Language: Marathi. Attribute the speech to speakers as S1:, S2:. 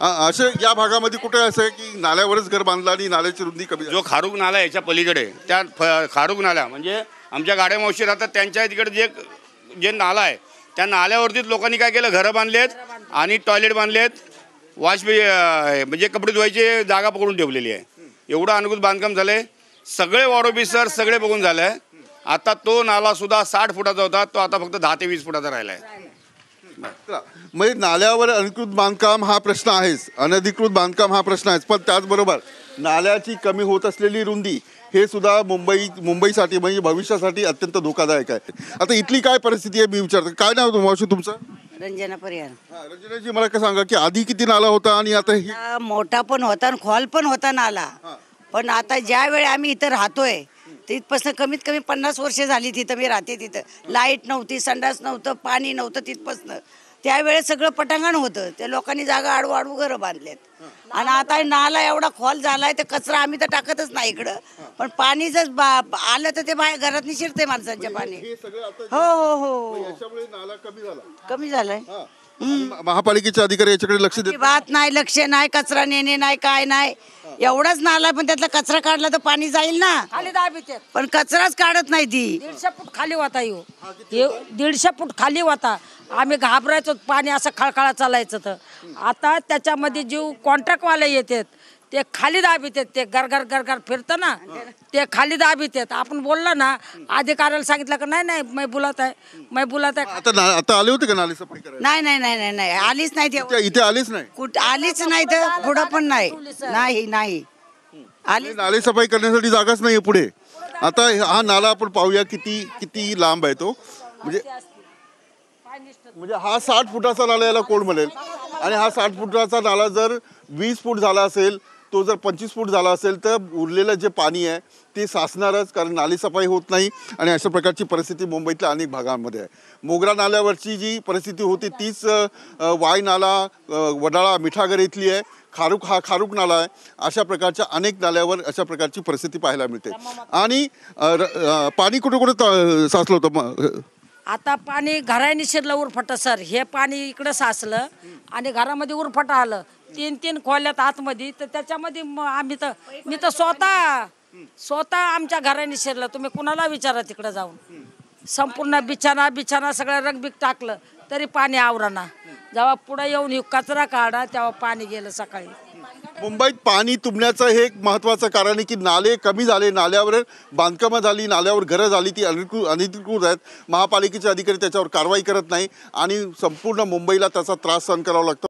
S1: असे या भागामध्ये कुठे असं आहे की नाल्यावरच घर बांधलं आणि नाल्याची रुंदी कमी जो खारुग नाला आहे याच्या पलीकडे त्या फ खारुक नाल्या म्हणजे आमच्या गाड्या मावशी राहतात त्यांच्या तिकडे जे
S2: जे नाला आहे त्या नाल्यावरतीच लोकांनी काय केलं घरं बांधलेत आणि टॉयलेट बांधलेत वॉश म्हणजे कपडे धुवायची जागा पकडून ठेवलेली आहे एवढं अनुकूल बांधकाम झालं सगळे वॉर्ड ऑफिसर सगळे बघून झालं आहे आता तो नाला सुद्धा साठ फुटाचा होता तो आता फक्त दहा ते वीस फुटाचा राहिला आहे
S1: म्हणजे नाल्यावर अधिकृत बांधकाम हा प्रश्न आहेच अनधिकृत बांधकाम हा प्रश्न आहेच पण त्याचबरोबर नाल्याची कमी होत असलेली रुंदी हे सुद्धा मुंबई मुंबईसाठी म्हणजे भविष्यासाठी अत्यंत धोकादायक आहे आता इथली काय परिस्थिती आहे मी विचारतो काय नाव तुम्हाला तुमचं
S2: रंजना परिहार रंजनाजी
S1: मला काय सांगा की आधी किती नाला होता आणि आता
S2: मोठा पण होता आणि खोल पण होता नाला पण आता ज्या आम्ही इथं राहतोय तिथपासनं कमीत कमी पन्नास वर्षे झाली तिथं मी राहते तिथं लाईट नव्हती संडास नव्हतं पाणी नव्हतं तिथपासनं त्यावेळेस सगळं पटांगण होतं त्या लोकांनी जागा आडू आडू घरं बांधलेत आणि आता नाला एवढा खोल झालाय तर कचरा आम्ही तर टाकतच नाही इकडं पण पाणी जर आलं तर ते बाहेर घरात निशिरते माणसांचे पाणी
S1: हो हो हो कमी झालाय महापालिकेचे अधिकारी याच्याकडे लक्ष बात
S2: नाही लक्ष नाही कचरा नेणे नाही काय नाही एवढाच नाला पण त्यातला कचरा काढला तर पाणी जाईल ना खाली दहा पण कचराच काढत नाही ती
S3: दीडशे फूट खाली होता येऊ दीडशे फूट खाली होता आम्ही घाबरायचो पाणी असं खळखळा चालायचं तर आता त्याच्यामध्ये जीव कॉन्ट्रॅक्टवाले येतात ते खाली आहेत ते गरगर घर फिरतं ना ते खाली आहेत आपण बोललो ना अधिकाऱ्याला सांगितलं का नाही नाही मी बोलत आहे मी
S2: बोलत आहे
S1: आता आता आले होते का नाली सफाई
S2: नाही नाही नाही नाही नाही आलीच नाही ते इथे- आलीच नाही कुठे आलीच नाही तर पुढं पण नाही नाही नाही
S1: आली नाली सफाई करण्यासाठी जागाच नाहीये पुढे आता हा नाला आपण पाहूया किती किती लांब आहे तो म्हणजे म्हणजे हा साठ फुटाचा नाला याला कोण म्हणेल आणि हा साठ फुटाचा नाला जर वीस फूट झाला असेल तो जर पंचवीस फूट झाला असेल तर उरलेलं जे पाणी आहे ते साचणारच कारण नाली सफाई होत नाही आणि अशा प्रकारची परिस्थिती मुंबईतल्या अनेक भागांमध्ये आहे मोगरा नाल्यावरची जी परिस्थिती होती तीच वाय नाला वडाळा मिठागर इथली आहे खारुक हा खारुक नाला आहे अशा प्रकारच्या अनेक नाल्यावर अशा प्रकारची परिस्थिती पाहायला मिळते आणि पाणी कुठे कुठे साचलं होतं
S3: आता पाणी घराने शिरलं उरफटा सर हे पाणी इकडं साचलं आणि घरामध्ये उरफट आलं तीन तीन खोल्यात आतमध्ये तर त्याच्यामध्ये आम्ही तर मी तर स्वतः स्वतः आमच्या घराने शिरलं तुम्ही कुणाला विचारा तिकडे जाऊन संपूर्ण बिछाना बिछाना सगळं रगबीग टाकलं तरी पाणी आवराना जेव्हा पुढे येऊन ही कचरा काढा तेव्हा पाणी गेलं सकाळी
S1: मुंबईत पाणी तुंबण्याचं हे एक महत्त्वाचं कारण आहे की नाले कमी झाले नाल्यावर बांधकामं झाली नाल्यावर घरं झाली ती अनिकृत अनधिकृत आहेत महापालिकेचे अधिकारी त्याच्यावर कारवाई करत नाही आणि संपूर्ण मुंबईला त्याचा त्रास सहन करावा लागतो